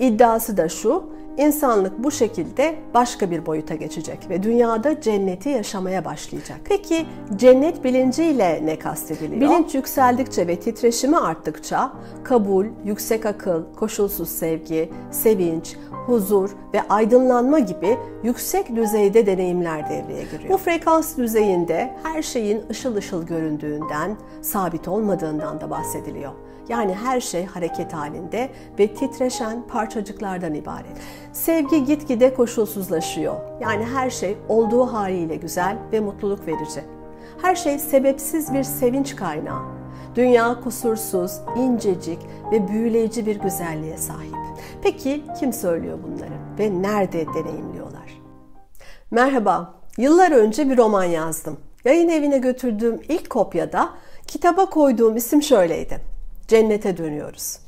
İddiası da şu, insanlık bu şekilde başka bir boyuta geçecek ve dünyada cenneti yaşamaya başlayacak. Peki cennet bilinciyle ne kastediliyor? Bilinç yükseldikçe ve titreşimi arttıkça kabul, yüksek akıl, koşulsuz sevgi, sevinç, huzur ve aydınlanma gibi yüksek düzeyde deneyimler devreye giriyor. Bu frekans düzeyinde her şeyin ışıl ışıl göründüğünden, sabit olmadığından da bahsediliyor. Yani her şey hareket halinde ve titreşen parçacıklardan ibaret. Sevgi gitgide koşulsuzlaşıyor. Yani her şey olduğu haliyle güzel ve mutluluk verici. Her şey sebepsiz bir sevinç kaynağı. Dünya kusursuz, incecik ve büyüleyici bir güzelliğe sahip. Peki kim söylüyor bunları ve nerede deneyimliyorlar? Merhaba, yıllar önce bir roman yazdım. Yayın evine götürdüğüm ilk kopyada kitaba koyduğum isim şöyleydi cennete dönüyoruz.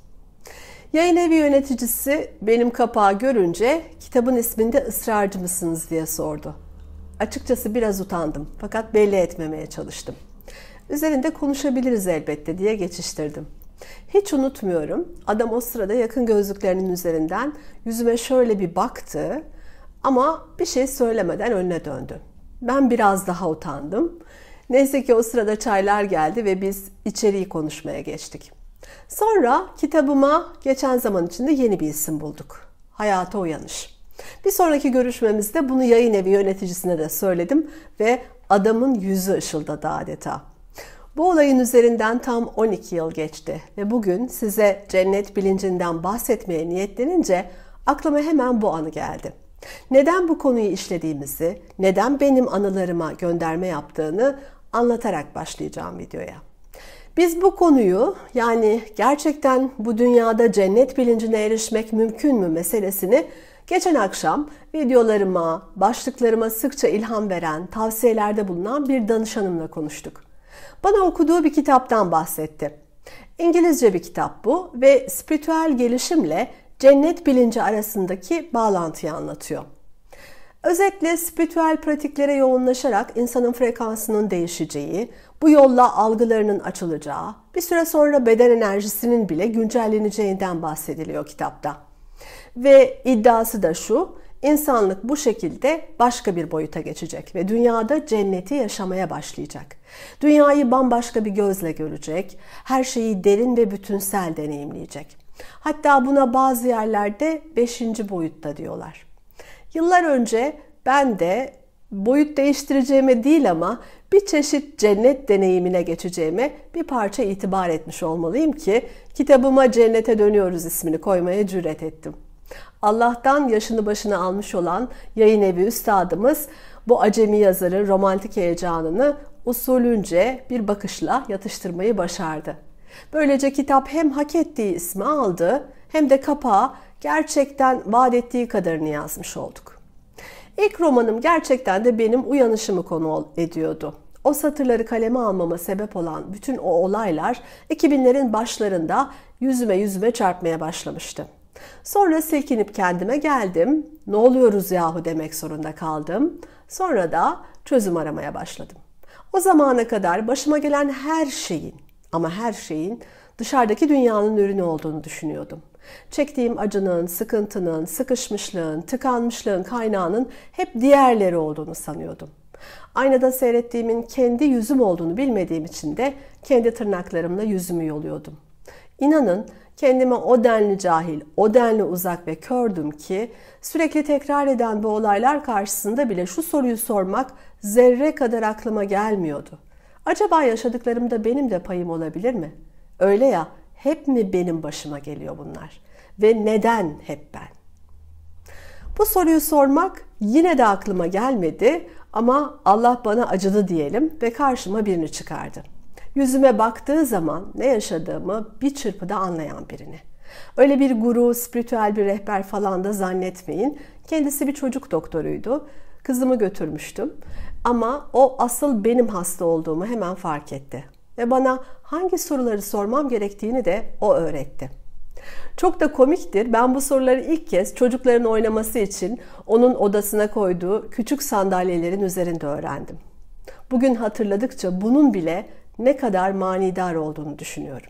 Yayın evi yöneticisi benim kapağı görünce kitabın isminde ısrarcı mısınız diye sordu. Açıkçası biraz utandım fakat belli etmemeye çalıştım. Üzerinde konuşabiliriz elbette diye geçiştirdim. Hiç unutmuyorum adam o sırada yakın gözlüklerinin üzerinden yüzüme şöyle bir baktı ama bir şey söylemeden önüne döndü. Ben biraz daha utandım. Neyse ki o sırada çaylar geldi ve biz içeriği konuşmaya geçtik. Sonra kitabıma geçen zaman içinde yeni bir isim bulduk. Hayata Uyanış. Bir sonraki görüşmemizde bunu yayın evi yöneticisine de söyledim ve adamın yüzü ışıldadı adeta. Bu olayın üzerinden tam 12 yıl geçti ve bugün size cennet bilincinden bahsetmeye niyetlenince aklıma hemen bu anı geldi. Neden bu konuyu işlediğimizi, neden benim anılarıma gönderme yaptığını anlatarak başlayacağım videoya. Biz bu konuyu yani gerçekten bu dünyada cennet bilincine erişmek mümkün mü meselesini geçen akşam videolarıma, başlıklarıma sıkça ilham veren, tavsiyelerde bulunan bir danışanımla konuştuk. Bana okuduğu bir kitaptan bahsetti. İngilizce bir kitap bu ve spiritüel gelişimle cennet bilinci arasındaki bağlantıyı anlatıyor. Özetle spiritüel pratiklere yoğunlaşarak insanın frekansının değişeceği, bu yolla algılarının açılacağı, bir süre sonra beden enerjisinin bile güncelleneceğinden bahsediliyor kitapta. Ve iddiası da şu, İnsanlık bu şekilde başka bir boyuta geçecek ve dünyada cenneti yaşamaya başlayacak. Dünyayı bambaşka bir gözle görecek, her şeyi derin ve bütünsel deneyimleyecek. Hatta buna bazı yerlerde beşinci boyutta diyorlar. Yıllar önce ben de boyut değiştireceğime değil ama bir çeşit cennet deneyimine geçeceğime bir parça itibar etmiş olmalıyım ki kitabıma Cennete Dönüyoruz ismini koymaya cüret ettim. Allah'tan yaşını başına almış olan yayın evi üstadımız bu acemi yazarı romantik heyecanını usulünce bir bakışla yatıştırmayı başardı. Böylece kitap hem hak ettiği ismi aldı hem de kapağı gerçekten vaat ettiği kadarını yazmış olduk. İlk romanım gerçekten de benim uyanışımı konu ediyordu. O satırları kaleme almama sebep olan bütün o olaylar 2000'lerin başlarında yüzüme yüzüme çarpmaya başlamıştı. Sonra silkinip kendime geldim. Ne oluyoruz yahu demek zorunda kaldım. Sonra da çözüm aramaya başladım. O zamana kadar başıma gelen her şeyin ama her şeyin dışarıdaki dünyanın ürünü olduğunu düşünüyordum. Çektiğim acının, sıkıntının, sıkışmışlığın, tıkanmışlığın kaynağının hep diğerleri olduğunu sanıyordum. Aynada seyrettiğimin kendi yüzüm olduğunu bilmediğim için de kendi tırnaklarımla yüzümü yoluyordum. İnanın kendime o denli cahil, o denli uzak ve kördüm ki sürekli tekrar eden bu olaylar karşısında bile şu soruyu sormak zerre kadar aklıma gelmiyordu. Acaba yaşadıklarımda benim de payım olabilir mi? Öyle ya, hep mi benim başıma geliyor bunlar? Ve neden hep ben? Bu soruyu sormak yine de aklıma gelmedi ama Allah bana acıdı diyelim ve karşıma birini çıkardı. Yüzüme baktığı zaman ne yaşadığımı bir çırpıda anlayan birini. Öyle bir guru, spiritüel bir rehber falan da zannetmeyin. Kendisi bir çocuk doktoruydu. Kızımı götürmüştüm. Ama o asıl benim hasta olduğumu hemen fark etti ve bana hangi soruları sormam gerektiğini de o öğretti. Çok da komiktir. Ben bu soruları ilk kez çocukların oynaması için onun odasına koyduğu küçük sandalyelerin üzerinde öğrendim. Bugün hatırladıkça bunun bile ne kadar manidar olduğunu düşünüyorum.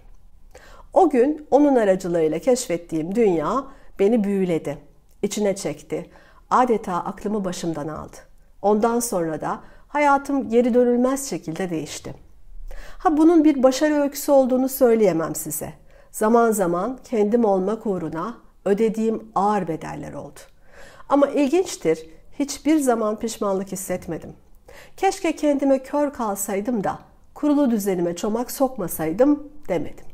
O gün onun aracılığıyla keşfettiğim dünya beni büyüledi, içine çekti. Adeta aklımı başımdan aldı. Ondan sonra da hayatım geri dönülmez şekilde değişti. Ha bunun bir başarı öyküsü olduğunu söyleyemem size. Zaman zaman kendim olmak uğruna ödediğim ağır bedeller oldu. Ama ilginçtir, hiçbir zaman pişmanlık hissetmedim. Keşke kendime kör kalsaydım da kurulu düzenime çomak sokmasaydım demedim.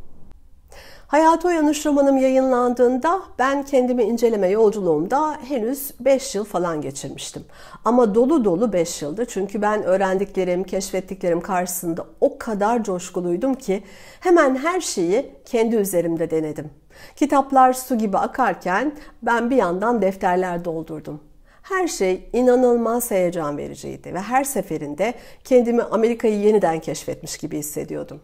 Hayata Uyanış romanım yayınlandığında ben kendimi inceleme yolculuğumda henüz 5 yıl falan geçirmiştim. Ama dolu dolu 5 yıldı çünkü ben öğrendiklerim, keşfettiklerim karşısında o kadar coşkuluydum ki hemen her şeyi kendi üzerimde denedim. Kitaplar su gibi akarken ben bir yandan defterler doldurdum. Her şey inanılmaz heyecan vericiydi ve her seferinde kendimi Amerika'yı yeniden keşfetmiş gibi hissediyordum.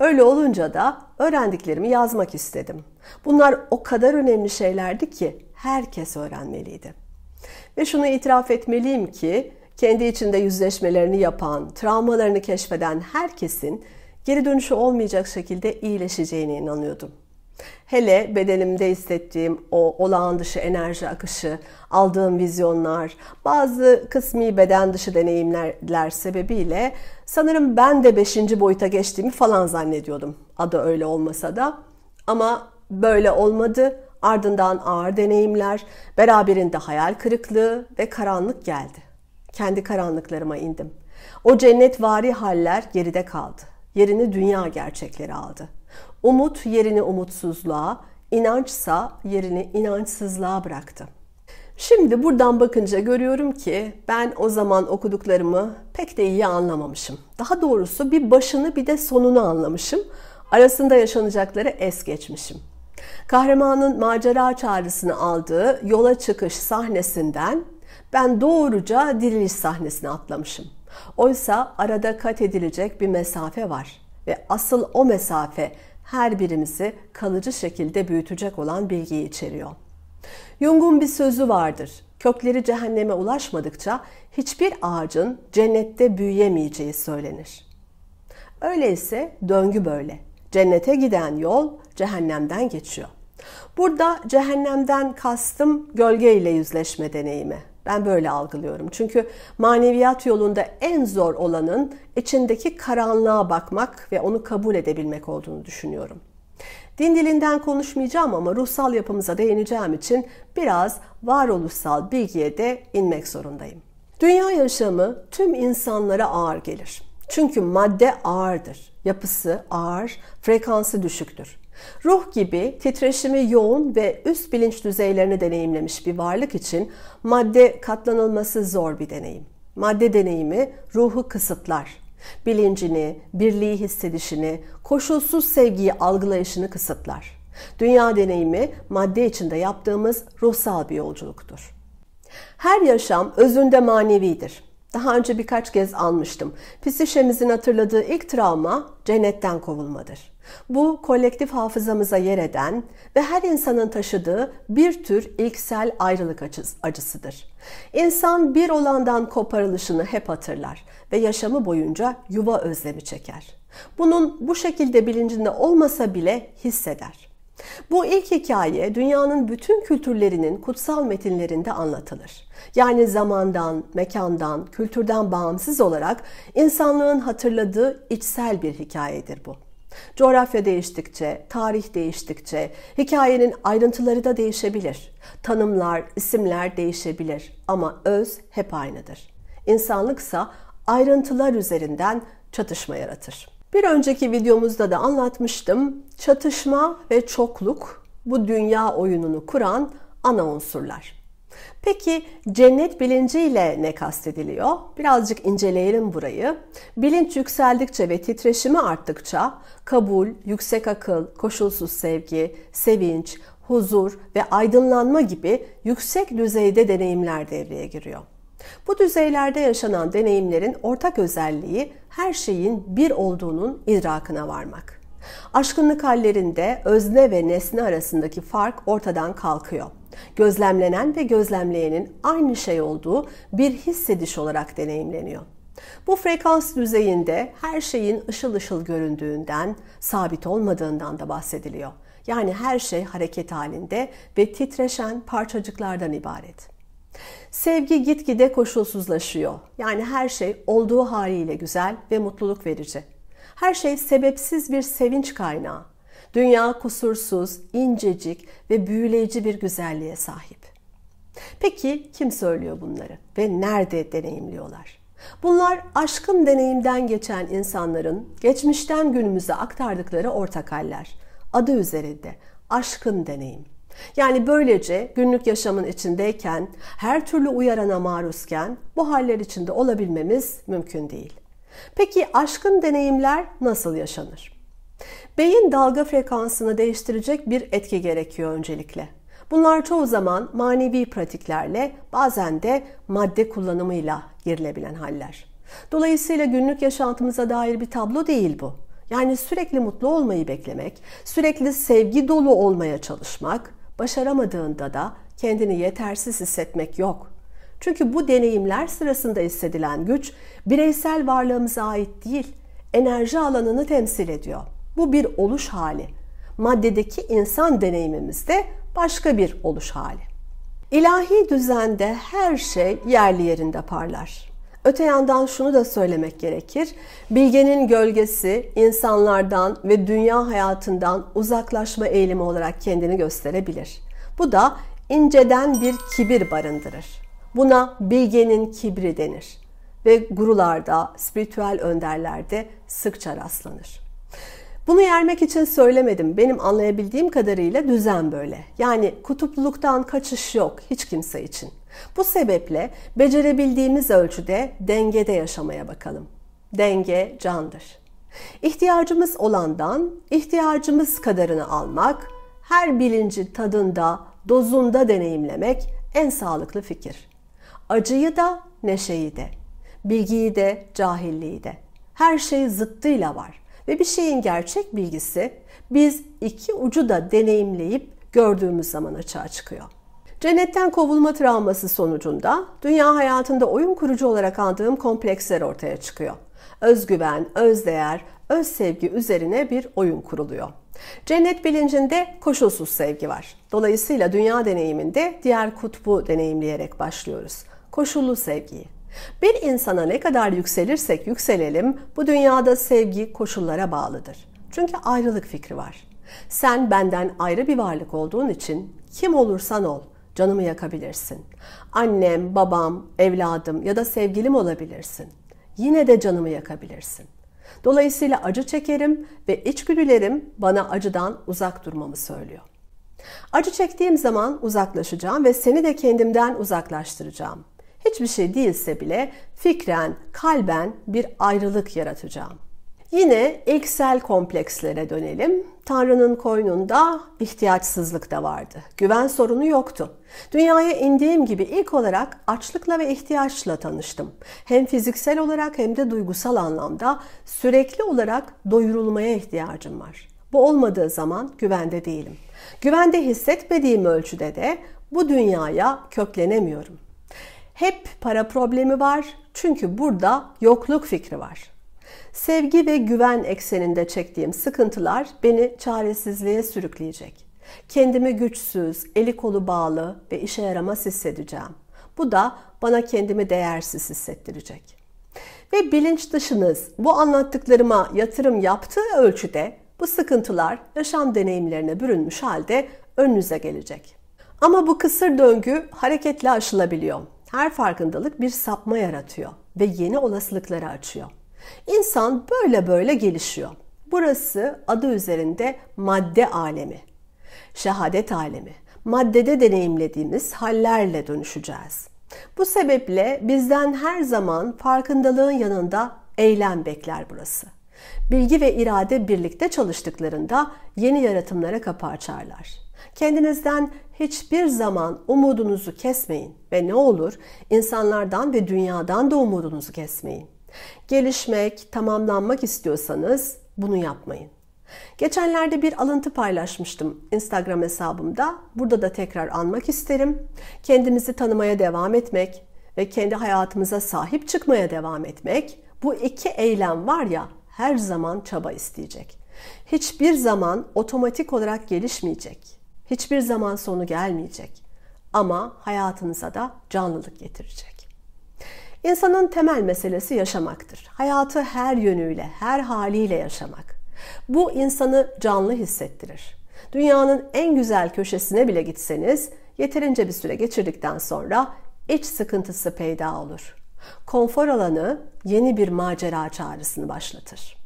Öyle olunca da öğrendiklerimi yazmak istedim. Bunlar o kadar önemli şeylerdi ki herkes öğrenmeliydi. Ve şunu itiraf etmeliyim ki kendi içinde yüzleşmelerini yapan, travmalarını keşfeden herkesin geri dönüşü olmayacak şekilde iyileşeceğine inanıyordum. Hele bedenimde hissettiğim o olağan dışı enerji akışı, aldığım vizyonlar, bazı kısmi beden dışı deneyimler sebebiyle sanırım ben de 5. boyuta geçtiğimi falan zannediyordum. Adı öyle olmasa da ama böyle olmadı. Ardından ağır deneyimler, beraberinde hayal kırıklığı ve karanlık geldi. Kendi karanlıklarıma indim. O cennetvari haller geride kaldı. Yerini dünya gerçekleri aldı.'' Umut yerini umutsuzluğa, inançsa yerini inançsızlığa bıraktı. Şimdi buradan bakınca görüyorum ki ben o zaman okuduklarımı pek de iyi anlamamışım. Daha doğrusu bir başını bir de sonunu anlamışım. Arasında yaşanacakları es geçmişim. Kahramanın macera çağrısını aldığı yola çıkış sahnesinden ben doğruca diriliş sahnesine atlamışım. Oysa arada kat edilecek bir mesafe var ve asıl o mesafe her birimizi kalıcı şekilde büyütecek olan bilgiyi içeriyor. Jung'un bir sözü vardır. Kökleri cehenneme ulaşmadıkça hiçbir ağacın cennette büyüyemeyeceği söylenir. Öyleyse döngü böyle. Cennete giden yol cehennemden geçiyor. Burada cehennemden kastım gölge ile yüzleşme deneyimi. Ben böyle algılıyorum. Çünkü maneviyat yolunda en zor olanın içindeki karanlığa bakmak ve onu kabul edebilmek olduğunu düşünüyorum. Din dilinden konuşmayacağım ama ruhsal yapımıza değineceğim için biraz varoluşsal bilgiye de inmek zorundayım. Dünya yaşamı tüm insanlara ağır gelir. Çünkü madde ağırdır, yapısı ağır, frekansı düşüktür. Ruh gibi titreşimi yoğun ve üst bilinç düzeylerini deneyimlemiş bir varlık için madde katlanılması zor bir deneyim. Madde deneyimi ruhu kısıtlar. Bilincini, birliği hissedişini, koşulsuz sevgiyi algılayışını kısıtlar. Dünya deneyimi madde içinde yaptığımız ruhsal bir yolculuktur. Her yaşam özünde manevidir. Daha önce birkaç kez almıştım. Psişemizin hatırladığı ilk travma cennetten kovulmadır. Bu kolektif hafızamıza yer eden ve her insanın taşıdığı bir tür ilksel ayrılık acısıdır. İnsan bir olandan koparılışını hep hatırlar ve yaşamı boyunca yuva özlemi çeker. Bunun bu şekilde bilincinde olmasa bile hisseder. Bu ilk hikaye dünyanın bütün kültürlerinin kutsal metinlerinde anlatılır. Yani zamandan, mekandan, kültürden bağımsız olarak insanlığın hatırladığı içsel bir hikayedir bu. Coğrafya değiştikçe, tarih değiştikçe hikayenin ayrıntıları da değişebilir. Tanımlar, isimler değişebilir ama öz hep aynıdır. İnsanlıksa ayrıntılar üzerinden çatışma yaratır. Bir önceki videomuzda da anlatmıştım. Çatışma ve çokluk bu dünya oyununu kuran ana unsurlar. Peki cennet bilinciyle ne kastediliyor? Birazcık inceleyelim burayı. Bilinç yükseldikçe ve titreşimi arttıkça kabul, yüksek akıl, koşulsuz sevgi, sevinç, huzur ve aydınlanma gibi yüksek düzeyde deneyimler devreye giriyor. Bu düzeylerde yaşanan deneyimlerin ortak özelliği her şeyin bir olduğunun idrakına varmak. Aşkınlık hallerinde özne ve nesne arasındaki fark ortadan kalkıyor gözlemlenen ve gözlemleyenin aynı şey olduğu bir hissediş olarak deneyimleniyor. Bu frekans düzeyinde her şeyin ışıl ışıl göründüğünden, sabit olmadığından da bahsediliyor. Yani her şey hareket halinde ve titreşen parçacıklardan ibaret. Sevgi gitgide koşulsuzlaşıyor. Yani her şey olduğu haliyle güzel ve mutluluk verici. Her şey sebepsiz bir sevinç kaynağı. Dünya kusursuz, incecik ve büyüleyici bir güzelliğe sahip. Peki kim söylüyor bunları ve nerede deneyimliyorlar? Bunlar aşkın deneyimden geçen insanların geçmişten günümüze aktardıkları ortak haller. Adı üzerinde aşkın deneyim. Yani böylece günlük yaşamın içindeyken, her türlü uyarana maruzken bu haller içinde olabilmemiz mümkün değil. Peki aşkın deneyimler nasıl yaşanır? Beyin dalga frekansını değiştirecek bir etki gerekiyor öncelikle. Bunlar çoğu zaman manevi pratiklerle bazen de madde kullanımıyla girilebilen haller. Dolayısıyla günlük yaşantımıza dair bir tablo değil bu. Yani sürekli mutlu olmayı beklemek, sürekli sevgi dolu olmaya çalışmak, başaramadığında da kendini yetersiz hissetmek yok. Çünkü bu deneyimler sırasında hissedilen güç bireysel varlığımıza ait değil, enerji alanını temsil ediyor.'' Bu bir oluş hali. Maddedeki insan deneyimimiz de başka bir oluş hali. İlahi düzende her şey yerli yerinde parlar. Öte yandan şunu da söylemek gerekir. Bilgenin gölgesi insanlardan ve dünya hayatından uzaklaşma eğilimi olarak kendini gösterebilir. Bu da inceden bir kibir barındırır. Buna bilgenin kibri denir ve gurularda, spiritüel önderlerde sıkça rastlanır. Bunu yermek için söylemedim. Benim anlayabildiğim kadarıyla düzen böyle. Yani kutupluluktan kaçış yok hiç kimse için. Bu sebeple becerebildiğimiz ölçüde dengede yaşamaya bakalım. Denge candır. İhtiyacımız olandan ihtiyacımız kadarını almak, her bilinci tadında, dozunda deneyimlemek en sağlıklı fikir. Acıyı da, neşeyi de, bilgiyi de, cahilliği de. Her şey zıttıyla var ve bir şeyin gerçek bilgisi biz iki ucu da deneyimleyip gördüğümüz zaman açığa çıkıyor. Cennetten kovulma travması sonucunda dünya hayatında oyun kurucu olarak aldığım kompleksler ortaya çıkıyor. Özgüven, özdeğer, öz sevgi üzerine bir oyun kuruluyor. Cennet bilincinde koşulsuz sevgi var. Dolayısıyla dünya deneyiminde diğer kutbu deneyimleyerek başlıyoruz. Koşullu sevgiyi. Bir insana ne kadar yükselirsek yükselelim bu dünyada sevgi koşullara bağlıdır. Çünkü ayrılık fikri var. Sen benden ayrı bir varlık olduğun için kim olursan ol canımı yakabilirsin. Annem, babam, evladım ya da sevgilim olabilirsin. Yine de canımı yakabilirsin. Dolayısıyla acı çekerim ve içgüdülerim bana acıdan uzak durmamı söylüyor. Acı çektiğim zaman uzaklaşacağım ve seni de kendimden uzaklaştıracağım hiçbir şey değilse bile fikren, kalben bir ayrılık yaratacağım. Yine eksel komplekslere dönelim. Tanrı'nın koynunda ihtiyaçsızlık da vardı. Güven sorunu yoktu. Dünyaya indiğim gibi ilk olarak açlıkla ve ihtiyaçla tanıştım. Hem fiziksel olarak hem de duygusal anlamda sürekli olarak doyurulmaya ihtiyacım var. Bu olmadığı zaman güvende değilim. Güvende hissetmediğim ölçüde de bu dünyaya köklenemiyorum. Hep para problemi var çünkü burada yokluk fikri var. Sevgi ve güven ekseninde çektiğim sıkıntılar beni çaresizliğe sürükleyecek. Kendimi güçsüz, eli kolu bağlı ve işe yaramaz hissedeceğim. Bu da bana kendimi değersiz hissettirecek. Ve bilinç dışınız bu anlattıklarıma yatırım yaptığı ölçüde bu sıkıntılar yaşam deneyimlerine bürünmüş halde önünüze gelecek. Ama bu kısır döngü hareketle aşılabiliyor. Her farkındalık bir sapma yaratıyor ve yeni olasılıkları açıyor. İnsan böyle böyle gelişiyor. Burası adı üzerinde madde alemi, şehadet alemi. Maddede deneyimlediğimiz hallerle dönüşeceğiz. Bu sebeple bizden her zaman farkındalığın yanında eylem bekler burası. Bilgi ve irade birlikte çalıştıklarında yeni yaratımlara kapı açarlar. Kendinizden hiçbir zaman umudunuzu kesmeyin ve ne olur insanlardan ve dünyadan da umudunuzu kesmeyin. Gelişmek, tamamlanmak istiyorsanız bunu yapmayın. Geçenlerde bir alıntı paylaşmıştım Instagram hesabımda. Burada da tekrar anmak isterim. Kendimizi tanımaya devam etmek ve kendi hayatımıza sahip çıkmaya devam etmek bu iki eylem var ya her zaman çaba isteyecek. Hiçbir zaman otomatik olarak gelişmeyecek hiçbir zaman sonu gelmeyecek ama hayatınıza da canlılık getirecek. İnsanın temel meselesi yaşamaktır. Hayatı her yönüyle, her haliyle yaşamak. Bu insanı canlı hissettirir. Dünyanın en güzel köşesine bile gitseniz, yeterince bir süre geçirdikten sonra iç sıkıntısı peyda olur. Konfor alanı yeni bir macera çağrısını başlatır.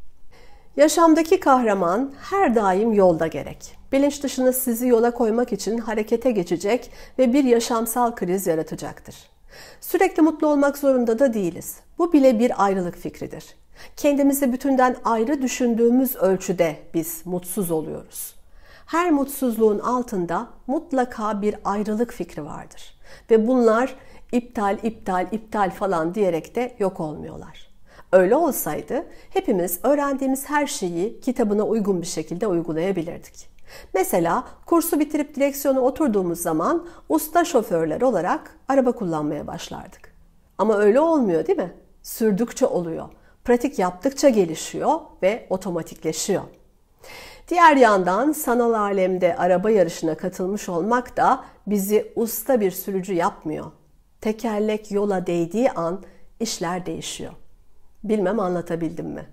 Yaşamdaki kahraman her daim yolda gerek bilinç dışını sizi yola koymak için harekete geçecek ve bir yaşamsal kriz yaratacaktır. Sürekli mutlu olmak zorunda da değiliz. Bu bile bir ayrılık fikridir. Kendimizi bütünden ayrı düşündüğümüz ölçüde biz mutsuz oluyoruz. Her mutsuzluğun altında mutlaka bir ayrılık fikri vardır ve bunlar iptal, iptal, iptal falan diyerek de yok olmuyorlar. Öyle olsaydı hepimiz öğrendiğimiz her şeyi kitabına uygun bir şekilde uygulayabilirdik. Mesela kursu bitirip direksiyona oturduğumuz zaman usta şoförler olarak araba kullanmaya başlardık. Ama öyle olmuyor değil mi? Sürdükçe oluyor. Pratik yaptıkça gelişiyor ve otomatikleşiyor. Diğer yandan sanal alemde araba yarışına katılmış olmak da bizi usta bir sürücü yapmıyor. Tekerlek yola değdiği an işler değişiyor. Bilmem anlatabildim mi?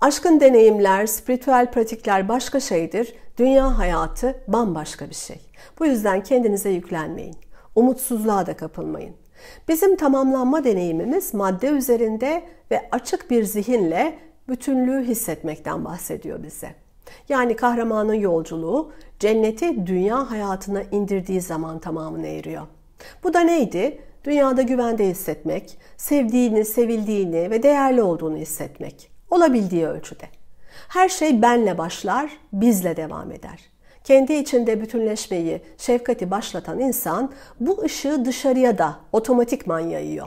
Aşkın deneyimler, spiritüel pratikler başka şeydir. Dünya hayatı bambaşka bir şey. Bu yüzden kendinize yüklenmeyin. Umutsuzluğa da kapılmayın. Bizim tamamlanma deneyimimiz madde üzerinde ve açık bir zihinle bütünlüğü hissetmekten bahsediyor bize. Yani kahramanın yolculuğu cenneti dünya hayatına indirdiği zaman tamamını eriyor. Bu da neydi? Dünyada güvende hissetmek, sevdiğini, sevildiğini ve değerli olduğunu hissetmek. Olabildiği ölçüde. Her şey benle başlar, bizle devam eder. Kendi içinde bütünleşmeyi, şefkati başlatan insan bu ışığı dışarıya da otomatikman yayıyor.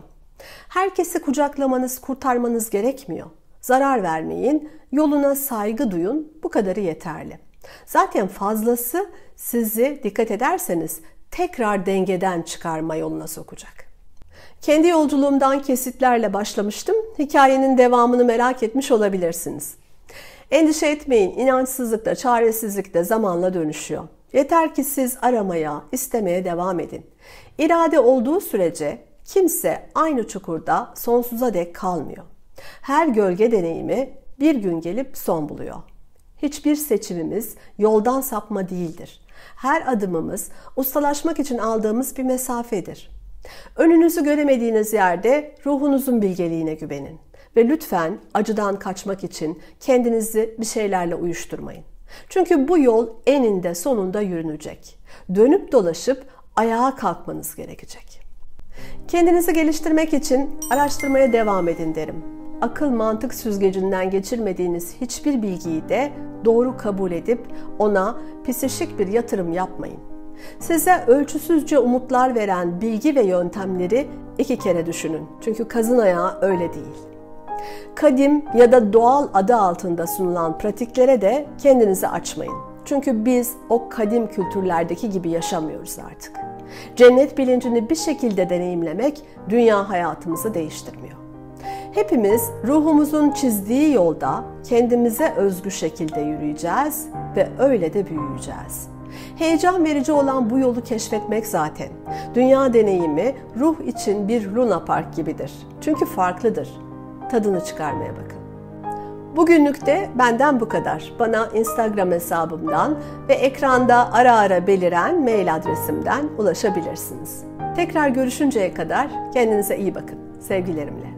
Herkesi kucaklamanız, kurtarmanız gerekmiyor. Zarar vermeyin, yoluna saygı duyun, bu kadarı yeterli. Zaten fazlası sizi dikkat ederseniz tekrar dengeden çıkarma yoluna sokacak. Kendi yolculuğumdan kesitlerle başlamıştım. Hikayenin devamını merak etmiş olabilirsiniz. Endişe etmeyin, inançsızlık da çaresizlik de zamanla dönüşüyor. Yeter ki siz aramaya, istemeye devam edin. İrade olduğu sürece kimse aynı çukurda sonsuza dek kalmıyor. Her gölge deneyimi bir gün gelip son buluyor. Hiçbir seçimimiz yoldan sapma değildir. Her adımımız ustalaşmak için aldığımız bir mesafedir. Önünüzü göremediğiniz yerde ruhunuzun bilgeliğine güvenin ve lütfen acıdan kaçmak için kendinizi bir şeylerle uyuşturmayın. Çünkü bu yol eninde sonunda yürünecek. Dönüp dolaşıp ayağa kalkmanız gerekecek. Kendinizi geliştirmek için araştırmaya devam edin derim. Akıl mantık süzgecinden geçirmediğiniz hiçbir bilgiyi de doğru kabul edip ona psişik bir yatırım yapmayın. Size ölçüsüzce umutlar veren bilgi ve yöntemleri iki kere düşünün. Çünkü kazın ayağı öyle değil. Kadim ya da doğal adı altında sunulan pratiklere de kendinizi açmayın. Çünkü biz o kadim kültürlerdeki gibi yaşamıyoruz artık. Cennet bilincini bir şekilde deneyimlemek dünya hayatımızı değiştirmiyor. Hepimiz ruhumuzun çizdiği yolda kendimize özgü şekilde yürüyeceğiz ve öyle de büyüyeceğiz.'' Heyecan verici olan bu yolu keşfetmek zaten. Dünya deneyimi ruh için bir Luna Park gibidir. Çünkü farklıdır. Tadını çıkarmaya bakın. Bugünlük de benden bu kadar. Bana Instagram hesabımdan ve ekranda ara ara beliren mail adresimden ulaşabilirsiniz. Tekrar görüşünceye kadar kendinize iyi bakın. Sevgilerimle.